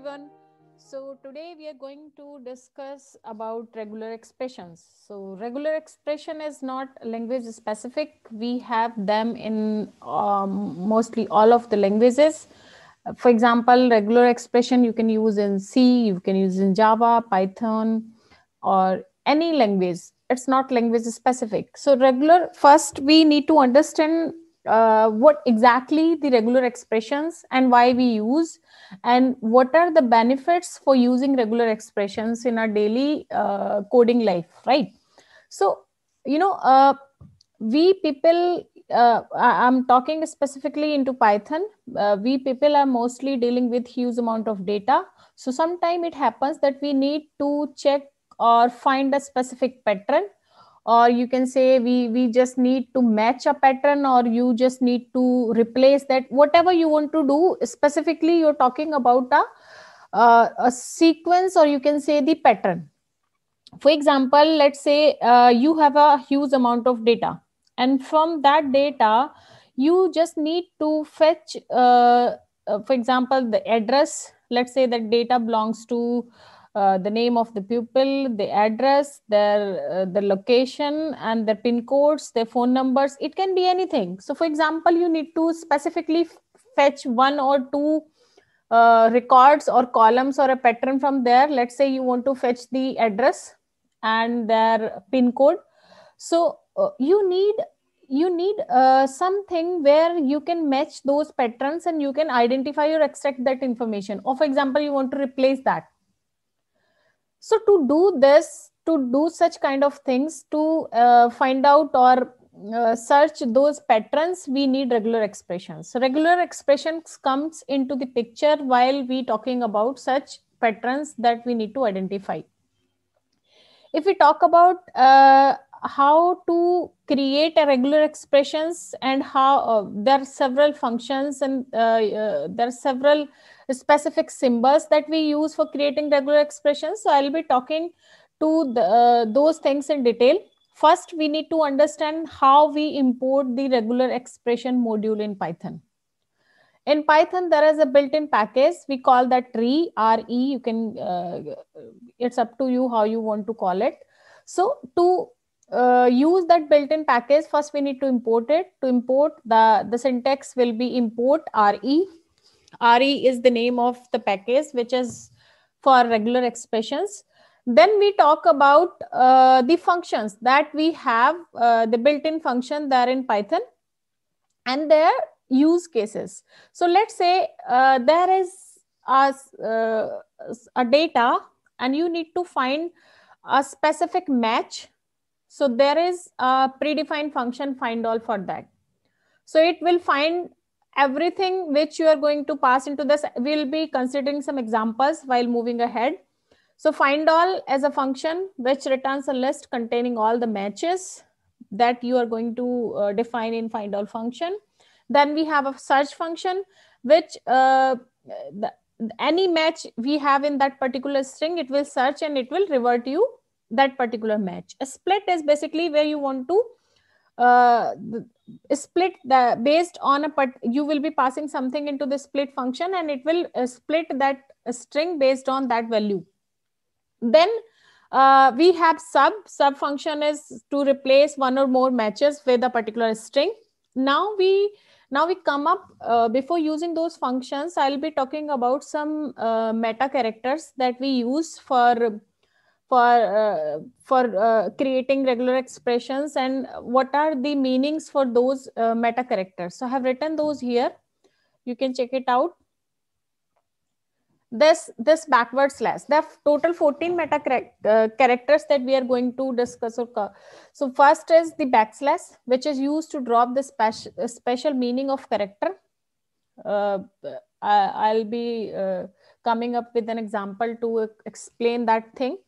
everyone. So today we are going to discuss about regular expressions. So regular expression is not language specific. We have them in um, mostly all of the languages. For example, regular expression you can use in C, you can use in Java, Python, or any language. It's not language specific. So regular first we need to understand uh, what exactly the regular expressions and why we use and what are the benefits for using regular expressions in our daily uh, coding life right so you know uh, we people uh, i'm talking specifically into python uh, we people are mostly dealing with huge amount of data so sometimes it happens that we need to check or find a specific pattern or you can say we we just need to match a pattern or you just need to replace that whatever you want to do specifically you're talking about a uh, a sequence or you can say the pattern for example let's say uh, you have a huge amount of data and from that data you just need to fetch uh, uh for example the address let's say that data belongs to uh, the name of the pupil, the address, their uh, the location and their pin codes, their phone numbers. It can be anything. So, for example, you need to specifically fetch one or two uh, records or columns or a pattern from there. Let's say you want to fetch the address and their pin code. So uh, you need you need uh, something where you can match those patterns and you can identify or extract that information. Or for example, you want to replace that so to do this to do such kind of things to uh, find out or uh, search those patterns we need regular expressions so regular expressions comes into the picture while we talking about such patterns that we need to identify if we talk about uh, how to create a regular expressions and how uh, there are several functions and uh, uh, there are several specific symbols that we use for creating regular expressions so i'll be talking to the, uh, those things in detail first we need to understand how we import the regular expression module in python in python there is a built-in package we call that tree re you can uh, it's up to you how you want to call it so to uh, use that built-in package, first we need to import it. To import, the, the syntax will be import RE. RE is the name of the package, which is for regular expressions. Then we talk about uh, the functions that we have, uh, the built-in function there in Python and their use cases. So let's say uh, there is a, uh, a data and you need to find a specific match so there is a predefined function find all for that. So it will find everything which you are going to pass into this. We'll be considering some examples while moving ahead. So find all as a function which returns a list containing all the matches that you are going to uh, define in find all function. Then we have a search function which uh, the, any match we have in that particular string, it will search and it will revert you that particular match. A split is basically where you want to uh, split the based on a part you will be passing something into the split function and it will uh, split that uh, string based on that value then uh, we have sub sub function is to replace one or more matches with a particular string now we now we come up uh, before using those functions i'll be talking about some uh, meta characters that we use for for uh, for uh, creating regular expressions and what are the meanings for those uh, meta characters so i have written those here you can check it out this this backward slash the total 14 meta uh, characters that we are going to discuss so first is the backslash which is used to drop the special uh, special meaning of character uh, I, will be coming up with an example to explain that thing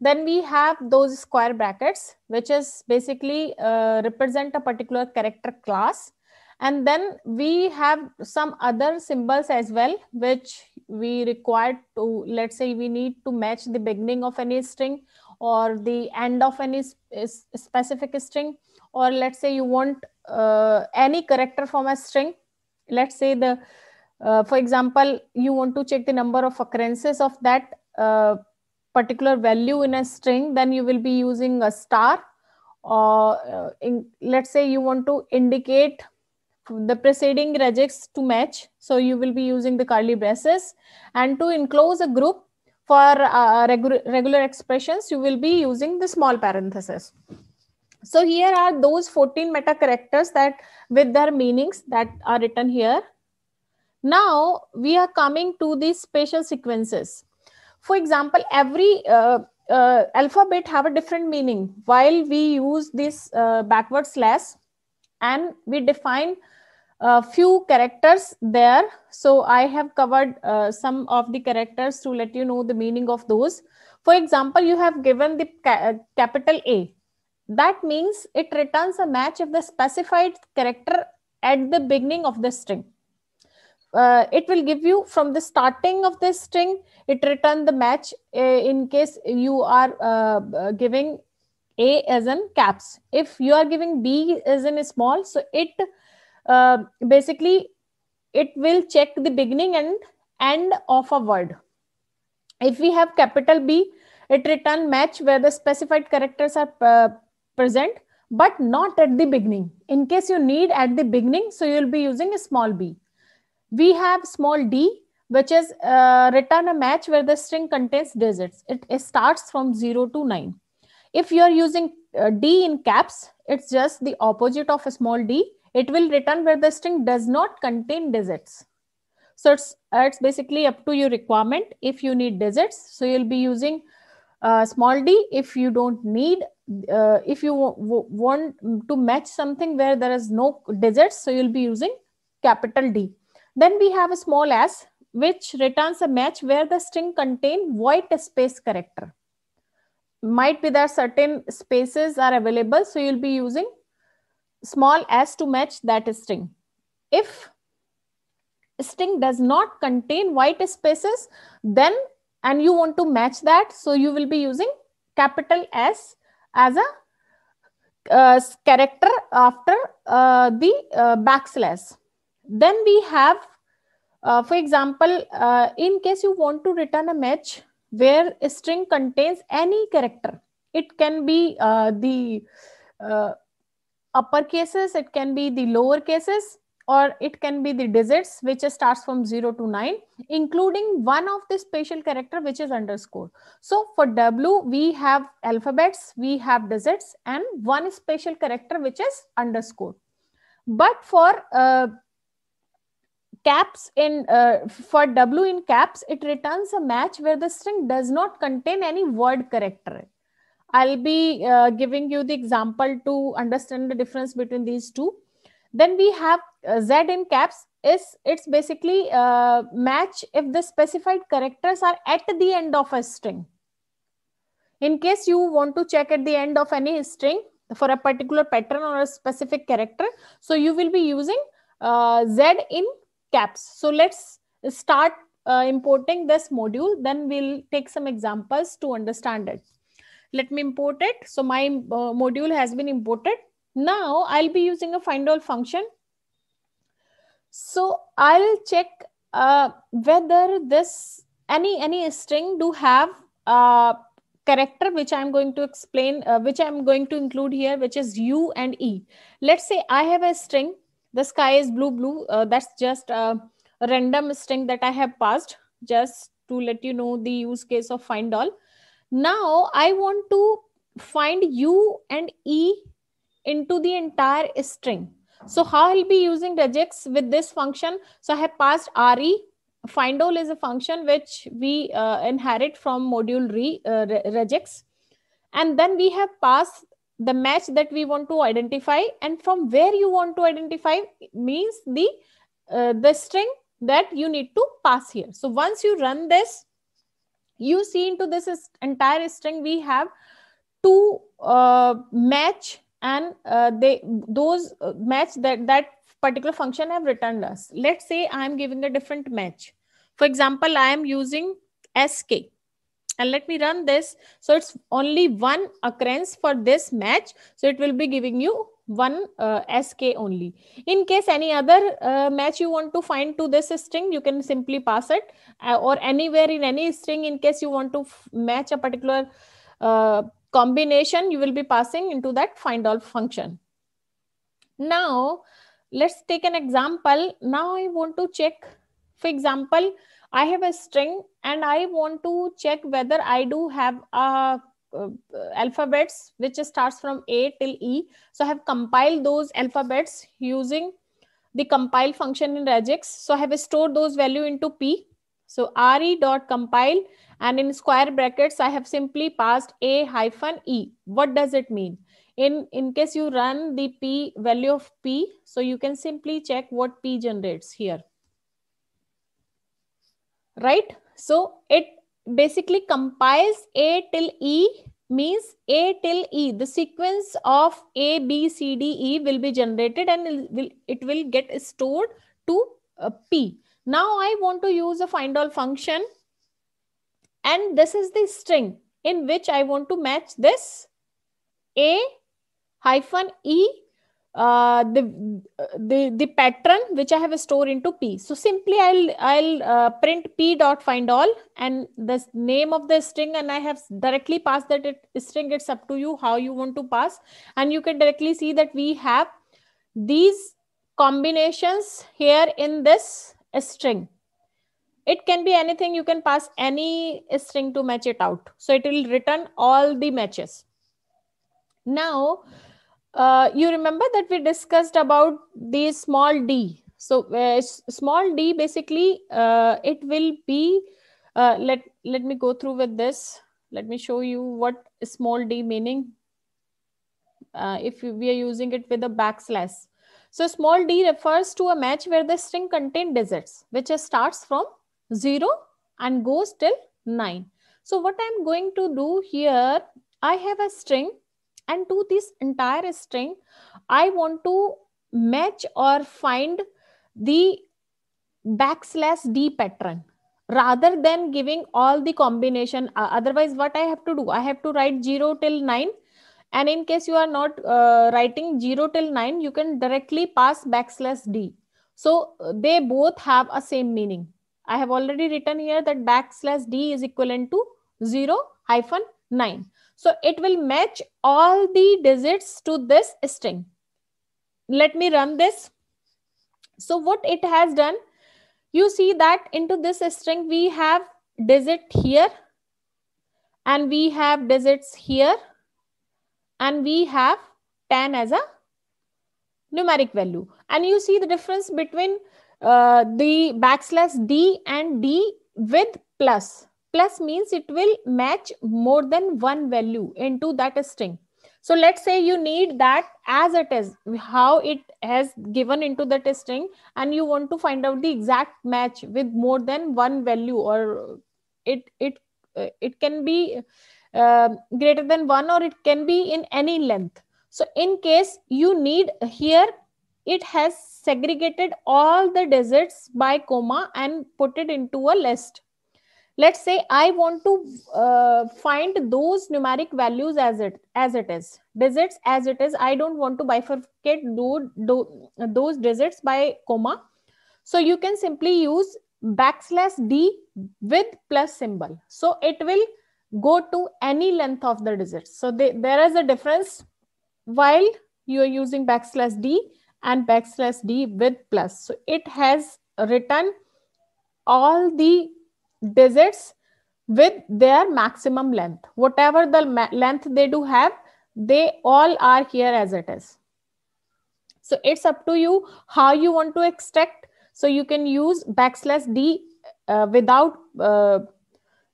then we have those square brackets, which is basically uh, represent a particular character class. And then we have some other symbols as well, which we require to, let's say we need to match the beginning of any string or the end of any specific string, or let's say you want uh, any character from a string. Let's say the, uh, for example, you want to check the number of occurrences of that uh, particular value in a string, then you will be using a star. Or uh, uh, let's say you want to indicate the preceding regex to match. So you will be using the curly braces. And to enclose a group for uh, regu regular expressions, you will be using the small parenthesis. So here are those 14 meta characters that with their meanings that are written here. Now we are coming to these spatial sequences for example every uh, uh, alphabet have a different meaning while we use this uh, backward slash and we define a uh, few characters there so i have covered uh, some of the characters to let you know the meaning of those for example you have given the ca uh, capital a that means it returns a match if the specified character at the beginning of the string uh, it will give you from the starting of this string it return the match uh, in case you are uh, uh giving a as in caps if you are giving b as in small so it uh, basically it will check the beginning and end of a word if we have capital b it return match where the specified characters are uh, present but not at the beginning in case you need at the beginning so you will be using a small b we have small d, which is uh, return a match where the string contains digits. It, it starts from 0 to 9. If you are using uh, d in caps, it's just the opposite of a small d. It will return where the string does not contain digits. So it's, uh, it's basically up to your requirement if you need digits. So you'll be using uh, small d if you don't need uh, if you want to match something where there is no digits so you'll be using capital d then we have a small s which returns a match where the string contain void space character. Might be that certain spaces are available. So you'll be using small s to match that string. If string does not contain white spaces, then and you want to match that. So you will be using capital S as a uh, character after uh, the uh, backslash. Then we have, uh, for example, uh, in case you want to return a match where a string contains any character, it can be uh, the uh, upper cases, it can be the lower cases, or it can be the digits which starts from 0 to 9 including one of the special character which is underscore so for w we have alphabets we have digits and one special character which is underscore but for uh, caps in uh, for w in caps it returns a match where the string does not contain any word character i'll be uh, giving you the example to understand the difference between these two then we have uh, z in caps is it's basically a uh, match if the specified characters are at the end of a string in case you want to check at the end of any string for a particular pattern or a specific character so you will be using uh, z in caps. So let's start uh, importing this module. Then we'll take some examples to understand it. Let me import it. So my uh, module has been imported. Now I'll be using a find all function. So I'll check uh, whether this any any string do have a character which I'm going to explain, uh, which I'm going to include here, which is u and e. Let's say I have a string the sky is blue blue uh, that's just uh, a random string that i have passed just to let you know the use case of find all now i want to find u and e into the entire string so how i'll be using regex with this function so i have passed re find all is a function which we uh, inherit from module re, uh, regex and then we have passed the match that we want to identify and from where you want to identify means the uh, the string that you need to pass here so once you run this you see into this entire string we have two uh, match and uh, they those uh, match that that particular function have returned us let's say i am giving a different match for example i am using sk and let me run this. So it's only one occurrence for this match. So it will be giving you one uh, sk only in case any other uh, match you want to find to this string you can simply pass it uh, or anywhere in any string in case you want to match a particular uh, combination you will be passing into that find all function now let's take an example now i want to check for example I have a string and I want to check whether I do have a uh, uh, alphabets which starts from A till E. So I have compiled those alphabets using the compile function in regex. So I have stored those value into P. So re dot compile and in square brackets I have simply passed A hyphen E. What does it mean? In, in case you run the P value of P, so you can simply check what P generates here right so it basically compiles a till e means a till e the sequence of a b c d e will be generated and it will, it will get stored to uh, p now i want to use a find all function and this is the string in which i want to match this a hyphen e uh, the the the pattern which I have stored into P. So simply I'll I'll uh, print P dot find all and the name of the string and I have directly passed that it, string. It's up to you how you want to pass, and you can directly see that we have these combinations here in this string. It can be anything. You can pass any string to match it out. So it will return all the matches. Now uh, you remember that we discussed about the small d. So uh, small d basically uh, it will be uh, let let me go through with this. Let me show you what small d meaning. Uh, if we are using it with a backslash. So small d refers to a match where the string contains digits, which starts from 0 and goes till 9. So what I'm going to do here, I have a string and to this entire string i want to match or find the backslash d pattern rather than giving all the combination uh, otherwise what i have to do i have to write 0 till 9 and in case you are not uh, writing 0 till 9 you can directly pass backslash d so uh, they both have a same meaning i have already written here that backslash d is equivalent to 0 hyphen 9 so it will match all the digits to this string. Let me run this. So what it has done, you see that into this string, we have digit here and we have digits here and we have 10 as a numeric value. And you see the difference between uh, the backslash D and D with plus plus means it will match more than one value into that string. So let's say you need that as it is, how it has given into the string, and you want to find out the exact match with more than one value, or it it it can be uh, greater than one, or it can be in any length. So in case you need here, it has segregated all the digits by comma and put it into a list let's say i want to uh, find those numeric values as it as it is digits as it is i don't want to bifurcate do, do, those digits by comma so you can simply use backslash d with plus symbol so it will go to any length of the digits so they, there is a difference while you are using backslash d and backslash d with plus so it has written all the Deserts with their maximum length. Whatever the length they do have, they all are here as it is. So it's up to you how you want to extract. So you can use backslash D uh, without uh,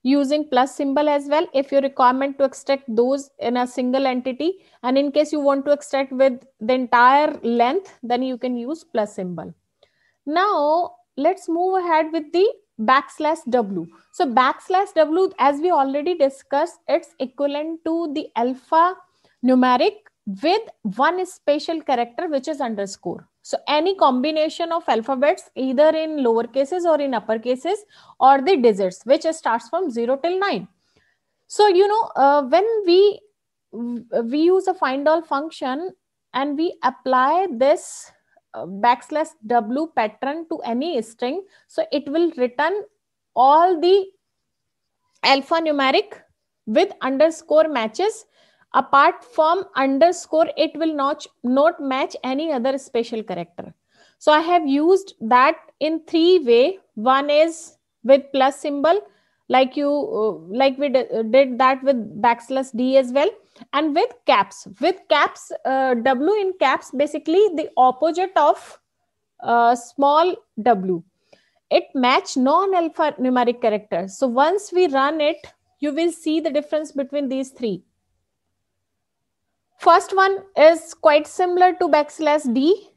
using plus symbol as well if your requirement to extract those in a single entity. And in case you want to extract with the entire length, then you can use plus symbol. Now let's move ahead with the backslash w. So backslash w, as we already discussed, it's equivalent to the alpha numeric with one special character, which is underscore. So any combination of alphabets, either in lower cases or in upper cases, or the digits, which starts from 0 till 9. So, you know, uh, when we we use a find all function and we apply this backslash w pattern to any string so it will return all the alphanumeric with underscore matches apart from underscore it will not not match any other special character so i have used that in three way one is with plus symbol like you uh, like we uh, did that with backslash d as well and with caps with caps uh, w in caps basically the opposite of uh, small w it match non alpha numeric characters so once we run it you will see the difference between these three first one is quite similar to backslash d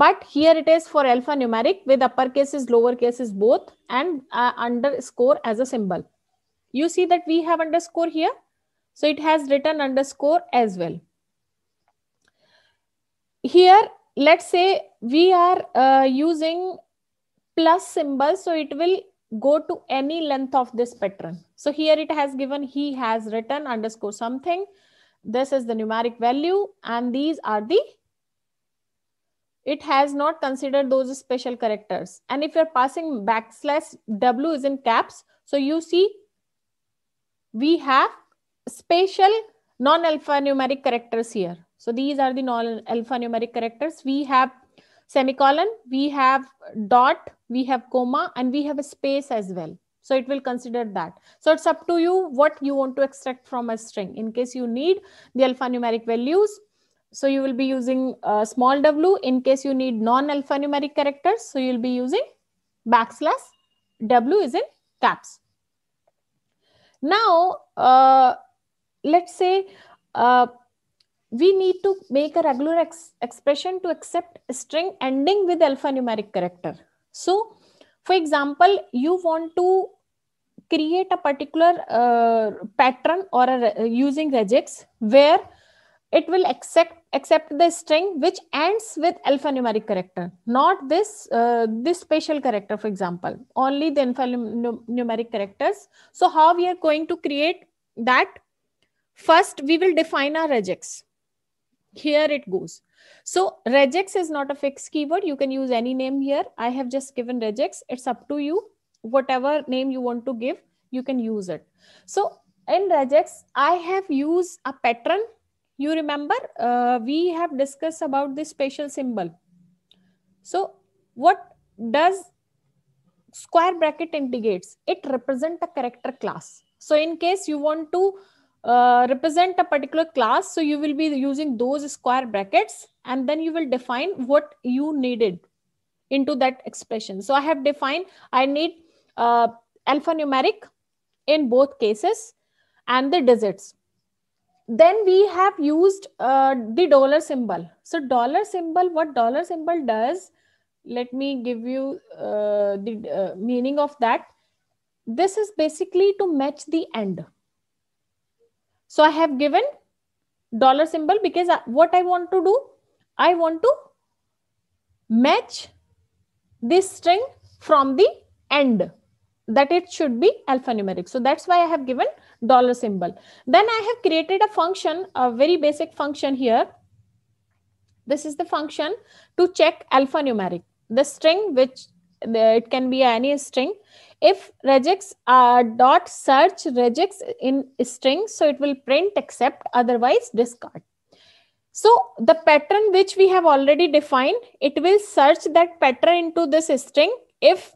but here it is for alphanumeric with upper cases lower cases both and uh, underscore as a symbol you see that we have underscore here so it has written underscore as well here let's say we are uh, using plus symbol so it will go to any length of this pattern so here it has given he has written underscore something this is the numeric value and these are the it has not considered those special characters. And if you're passing backslash W is in caps, so you see we have special non-alphanumeric characters here. So these are the non-alphanumeric characters. We have semicolon, we have dot, we have comma, and we have a space as well. So it will consider that. So it's up to you what you want to extract from a string. In case you need the alphanumeric values, so you will be using a uh, small w in case you need non-alphanumeric characters. So you'll be using backslash w is in caps. Now, uh, let's say uh, we need to make a regular ex expression to accept a string ending with alphanumeric character. So, for example, you want to create a particular uh, pattern or a, using regex where it will accept except the string which ends with alphanumeric character not this uh, this special character for example only the alphanumeric characters so how we are going to create that first we will define our regex here it goes so regex is not a fixed keyword you can use any name here i have just given regex it's up to you whatever name you want to give you can use it so in regex i have used a pattern you remember uh, we have discussed about the special symbol. So what does square bracket indicates? It represents a character class. So in case you want to uh, represent a particular class, so you will be using those square brackets and then you will define what you needed into that expression. So I have defined, I need uh, alphanumeric in both cases and the digits then we have used uh, the dollar symbol. So dollar symbol, what dollar symbol does, let me give you uh, the uh, meaning of that. This is basically to match the end. So I have given dollar symbol because I, what I want to do, I want to match this string from the end that it should be alphanumeric. So that's why I have given dollar symbol. Then I have created a function, a very basic function here. This is the function to check alphanumeric, the string which it can be any string. If regex uh, dot search regex in string, so it will print accept, otherwise discard. So the pattern which we have already defined, it will search that pattern into this string. If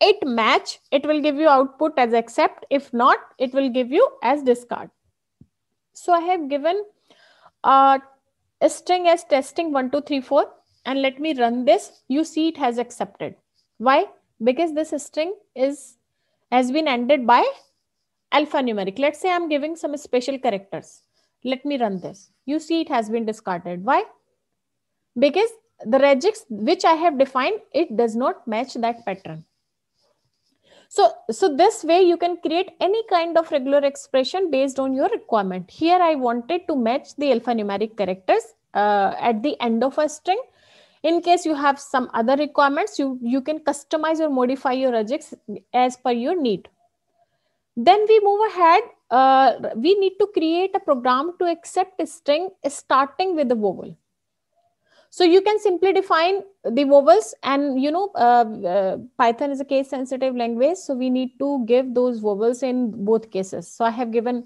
it match it will give you output as accept if not it will give you as discard so i have given uh, a string as testing 1 2 3 4 and let me run this you see it has accepted why because this string is has been ended by alphanumeric let's say i'm giving some special characters let me run this you see it has been discarded why because the regex which i have defined it does not match that pattern so, so this way you can create any kind of regular expression based on your requirement. Here I wanted to match the alphanumeric characters uh, at the end of a string. In case you have some other requirements, you, you can customize or modify your regex as per your need. Then we move ahead. Uh, we need to create a program to accept a string starting with a vowel so you can simply define the vowels and you know uh, uh, python is a case sensitive language so we need to give those vowels in both cases so i have given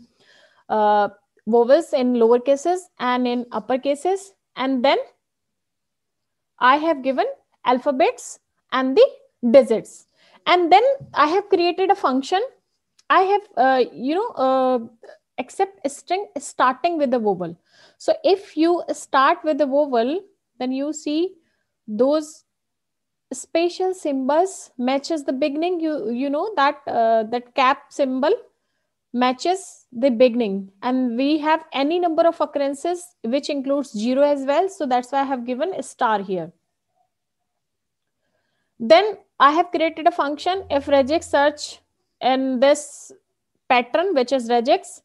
uh, vowels in lower cases and in upper cases and then i have given alphabets and the digits and then i have created a function i have uh, you know uh, accept string starting with the vowel so if you start with the vowel then you see those spatial symbols matches the beginning you you know that uh, that cap symbol matches the beginning and we have any number of occurrences which includes zero as well so that's why i have given a star here then i have created a function if regex search in this pattern which is regex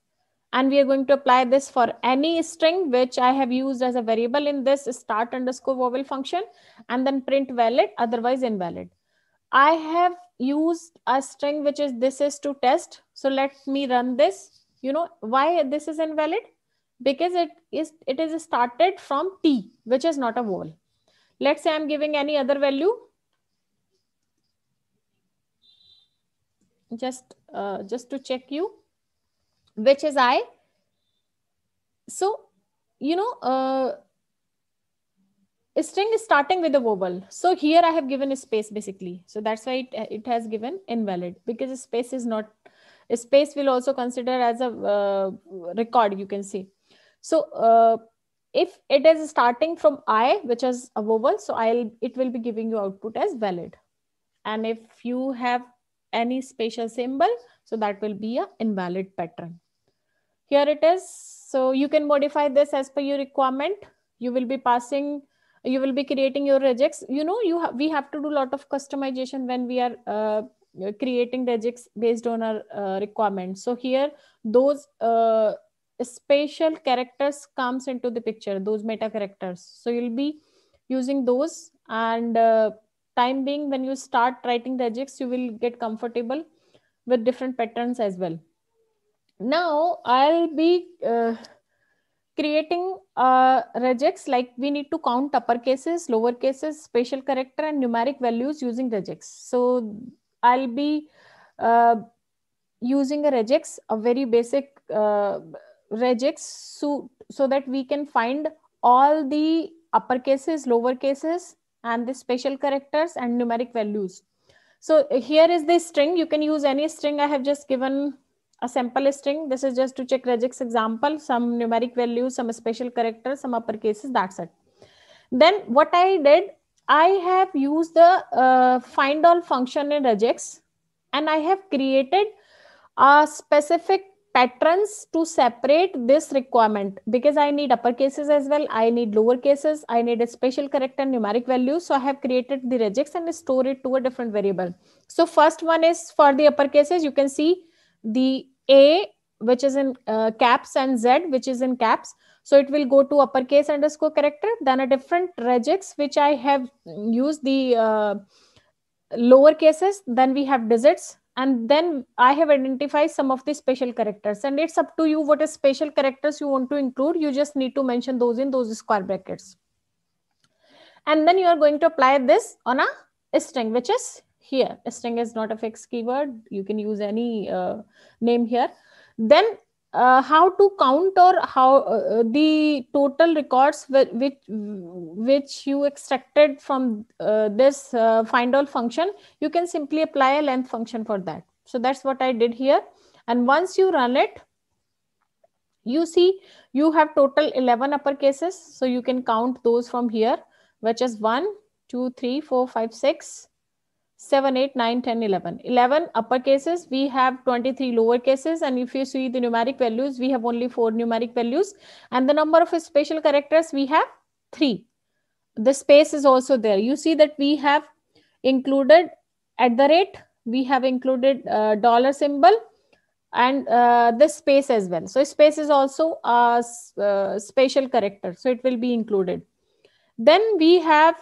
and we are going to apply this for any string which I have used as a variable in this start underscore vowel function and then print valid otherwise invalid. I have used a string which is this is to test. So let me run this. You know why this is invalid? Because it is it is started from T which is not a vowel. Let's say I'm giving any other value. Just uh, just to check you which is I. So, you know, uh, a string is starting with a vowel. So here I have given a space basically. So that's why it, it has given invalid because space is not, space will also consider as a uh, record, you can see. So uh, if it is starting from I, which is a vowel, so I'll, it will be giving you output as valid. And if you have any special symbol, so that will be a invalid pattern. Here it is. So you can modify this as per your requirement. You will be passing, you will be creating your regex. You know, you ha we have to do a lot of customization when we are uh, creating regex based on our uh, requirements. So here, those uh, characters comes into the picture, those meta characters. So you'll be using those and uh, time being when you start writing the regex, you will get comfortable with different patterns as well now I'll be uh, creating uh, regex like we need to count upper cases, lower cases, spatial character and numeric values using regex. So I'll be uh, using a regex, a very basic uh, regex so, so that we can find all the upper cases, lower cases and the spatial characters and numeric values. So here is the string. You can use any string I have just given a sample string. This is just to check regex example, some numeric values, some special characters, some upper cases, that's it. Then what I did, I have used the uh, find all function in regex and I have created a specific patterns to separate this requirement because I need upper cases as well. I need lower cases. I need a special character numeric value. So I have created the regex and store it to a different variable. So first one is for the upper cases, you can see the A which is in uh, caps and Z which is in caps. So it will go to uppercase underscore character. Then a different regex which I have used the uh, lower cases. Then we have digits and then I have identified some of the special characters. And it's up to you what is special characters you want to include. You just need to mention those in those square brackets. And then you are going to apply this on a string which is here string is not a fixed keyword you can use any uh, name here then uh, how to count or how uh, uh the total records which which you extracted from uh, this uh, find all function you can simply apply a length function for that so that's what i did here and once you run it you see you have total 11 upper cases so you can count those from here which is 1 2 3 4 5 6 7, 8, 9, 10, 11. 11 upper cases, we have 23 lower cases. And if you see the numeric values, we have only four numeric values. And the number of special characters, we have three. The space is also there. You see that we have included at the rate, we have included a uh, dollar symbol and uh, the space as well. So space is also a uh, spatial character. So it will be included. Then we have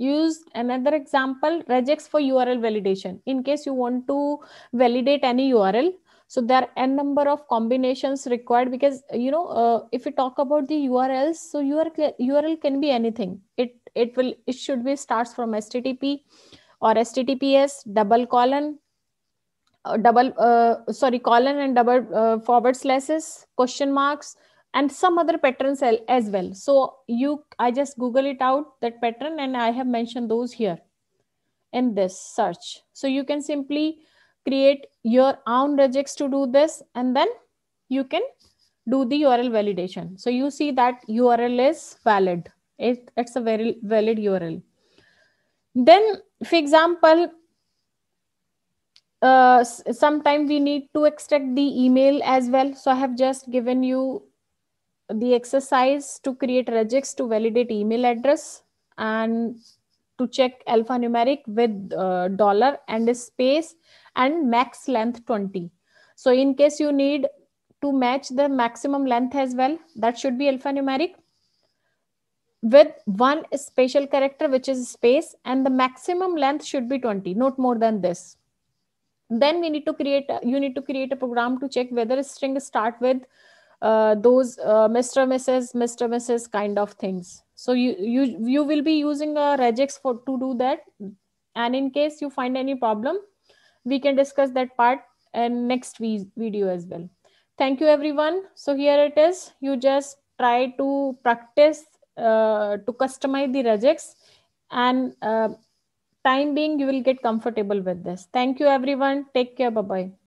use another example regex for url validation in case you want to validate any url so there are n number of combinations required because you know uh, if we talk about the urls so url, URL can be anything it it will it should be starts from http or https double colon uh, double uh, sorry colon and double uh, forward slashes question marks and some other patterns as well. So you, I just Google it out that pattern and I have mentioned those here in this search. So you can simply create your own regex to do this and then you can do the URL validation. So you see that URL is valid. It, it's a very valid URL. Then, for example, uh, sometimes we need to extract the email as well. So I have just given you the exercise to create regex to validate email address and to check alphanumeric with uh, dollar and a space and max length 20. So in case you need to match the maximum length as well, that should be alphanumeric with one spatial character, which is space and the maximum length should be 20, not more than this. Then we need to create, you need to create a program to check whether a string start with uh, those uh, Mr. Mrs. Mr. Mrs. kind of things. So you you you will be using a uh, regex for to do that. And in case you find any problem, we can discuss that part and next video as well. Thank you everyone. So here it is. You just try to practice uh, to customize the regex and uh, time being you will get comfortable with this. Thank you everyone. Take care. Bye-bye.